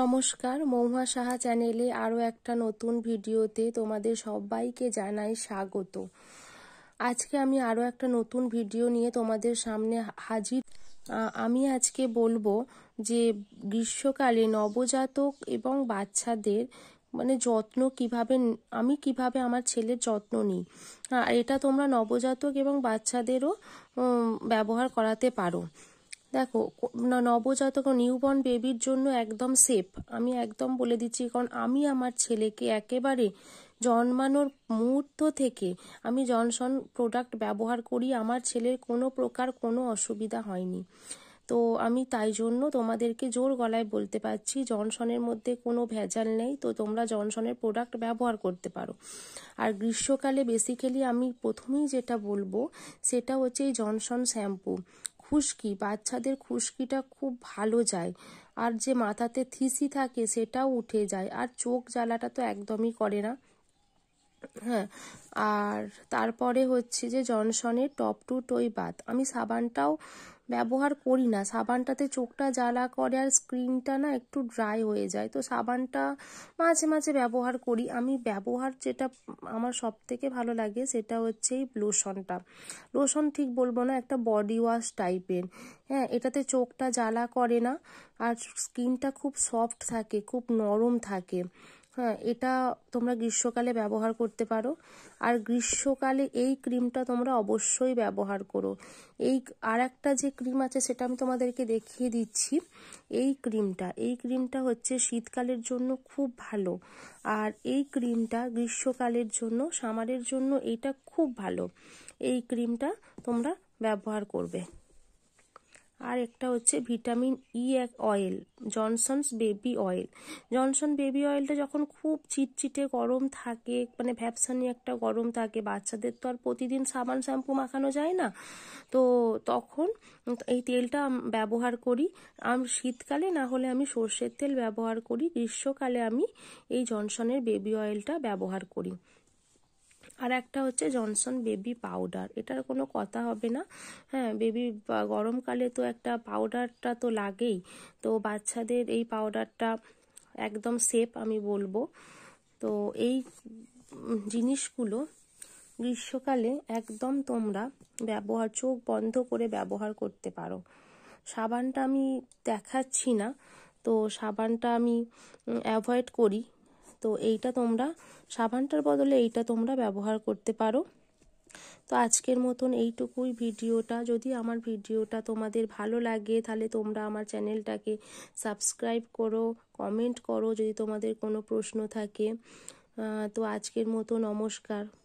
নমস্কার মৌহা সাহা চ্যানেলে আরও একটা নতুন ভিডিওতে তোমাদের সবাইকে জানাই স্বাগত আজকে আমি আরও একটা নতুন ভিডিও নিয়ে তোমাদের সামনে হাজির আমি আজকে বলবো যে গ্রীষ্মকালে নবজাতক এবং বাচ্চাদের মানে যত্ন কিভাবে আমি কিভাবে আমার ছেলের যত্ন নিই এটা তোমরা নবজাতক এবং বাচ্চাদেরও ব্যবহার করাতে পারো দেখো না নবজাতক নিউবর্ন বেবির জন্য একদম সেফ আমি একদম বলে দিচ্ছি কারণ আমি আমার ছেলেকে একেবারে জন্মানোর মুহূর্ত থেকে আমি জনসন প্রোডাক্ট ব্যবহার করি আমার ছেলের কোনো প্রকার কোনো অসুবিধা হয়নি তো আমি তাই জন্য তোমাদেরকে জোর গলায় বলতে পারছি জনসনের মধ্যে কোনো ভেজাল নেই তো তোমরা জনসনের প্রোডাক্ট ব্যবহার করতে পারো আর গ্রীষ্মকালে বেসিক্যালি আমি প্রথমেই যেটা বলবো সেটা হচ্ছে এই জনসন শ্যাম্পু খুশকি বাচ্চাদের খুশকিটা খুব ভালো যায় আর যে মাথাতে থিসি থাকে সেটাও উঠে যায় আর চোখ জ্বালাটা তো একদমই করে না হ্যাঁ আর তারপরে হচ্ছে যে জনসনের টপ টু টই বাত আমি সাবানটাও ব্যবহার করি না সাবানটাতে চোখটা জ্বালা করে আর স্ক্রিনটা না একটু ড্রাই হয়ে যায় তো সাবানটা মাঝে মাঝে ব্যবহার করি আমি ব্যবহার যেটা আমার সব থেকে ভালো লাগে সেটা হচ্ছে এই লোশনটা লোশন ঠিক বলবো না একটা বডি ওয়াশ টাইপের হ্যাঁ এটাতে চোখটা জ্বালা করে না আর স্কিনটা খুব সফট থাকে খুব নরম থাকে হ্যাঁ এটা তোমরা গ্রীষ্মকালে ব্যবহার করতে পারো আর গ্রীষ্মকালে এই ক্রিমটা তোমরা অবশ্যই ব্যবহার করো এই আর একটা যে ক্রিম আছে সেটা আমি তোমাদেরকে দেখিয়ে দিচ্ছি এই ক্রিমটা এই ক্রিমটা হচ্ছে শীতকালের জন্য খুব ভালো আর এই ক্রিমটা গ্রীষ্মকালের জন্য সামারের জন্য এটা খুব ভালো এই ক্রিমটা তোমরা ব্যবহার করবে আর একটা হচ্ছে ভিটামিন ই e এক oil Johnson's baby oil Johnson baby অয়েলটা যখন খুব চিটচিটে গরম থাকে মানে ভ্যাপসানি একটা গরম থাকে বাচ্চাদের তো আর প্রতিদিন সাবান শ্যাম্পু মাখানো যায় না তো তখন এই তেলটা ব্যবহার করি আমি শীতকালে না হলে আমি সর্ষের তেল ব্যবহার করি গ্রীষ্মকালে আমি এই জনসনের বেবি অয়েলটা ব্যবহার করি আর একটা হচ্ছে জনসন বেবি পাউডার এটার কোনো কথা হবে না হ্যাঁ বেবি গরমকালে তো একটা পাউডারটা তো লাগেই তো বাচ্চাদের এই পাউডারটা একদম সেফ আমি বলবো তো এই জিনিসগুলো গ্রীষ্মকালে একদম তোমরা ব্যবহার চোখ বন্ধ করে ব্যবহার করতে পারো সাবানটা আমি দেখাচ্ছি না তো সাবানটা আমি অ্যাভয়েড করি তো এইটা তোমরা সাবানটার বদলে এইটা তোমরা ব্যবহার করতে পারো তো আজকের মতন এইটুকুই ভিডিওটা যদি আমার ভিডিওটা তোমাদের ভালো লাগে তাহলে তোমরা আমার চ্যানেলটাকে সাবস্ক্রাইব করো কমেন্ট করো যদি তোমাদের কোনো প্রশ্ন থাকে তো আজকের মতো নমস্কার